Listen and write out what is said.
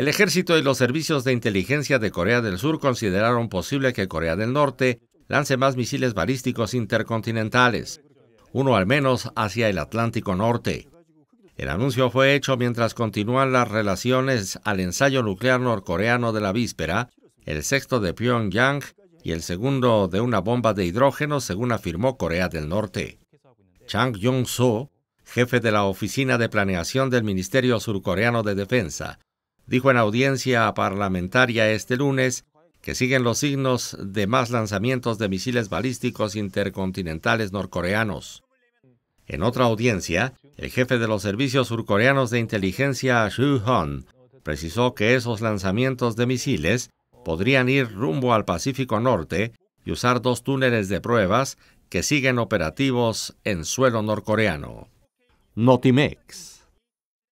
El ejército y los servicios de inteligencia de Corea del Sur consideraron posible que Corea del Norte lance más misiles balísticos intercontinentales, uno al menos hacia el Atlántico Norte. El anuncio fue hecho mientras continúan las relaciones al ensayo nuclear norcoreano de la víspera, el sexto de Pyongyang y el segundo de una bomba de hidrógeno, según afirmó Corea del Norte. Chang Yong-soo, jefe de la Oficina de Planeación del Ministerio Surcoreano de Defensa, dijo en audiencia parlamentaria este lunes que siguen los signos de más lanzamientos de misiles balísticos intercontinentales norcoreanos. En otra audiencia, el jefe de los servicios surcoreanos de inteligencia, Shu Hon, precisó que esos lanzamientos de misiles podrían ir rumbo al Pacífico Norte y usar dos túneles de pruebas que siguen operativos en suelo norcoreano. Notimex.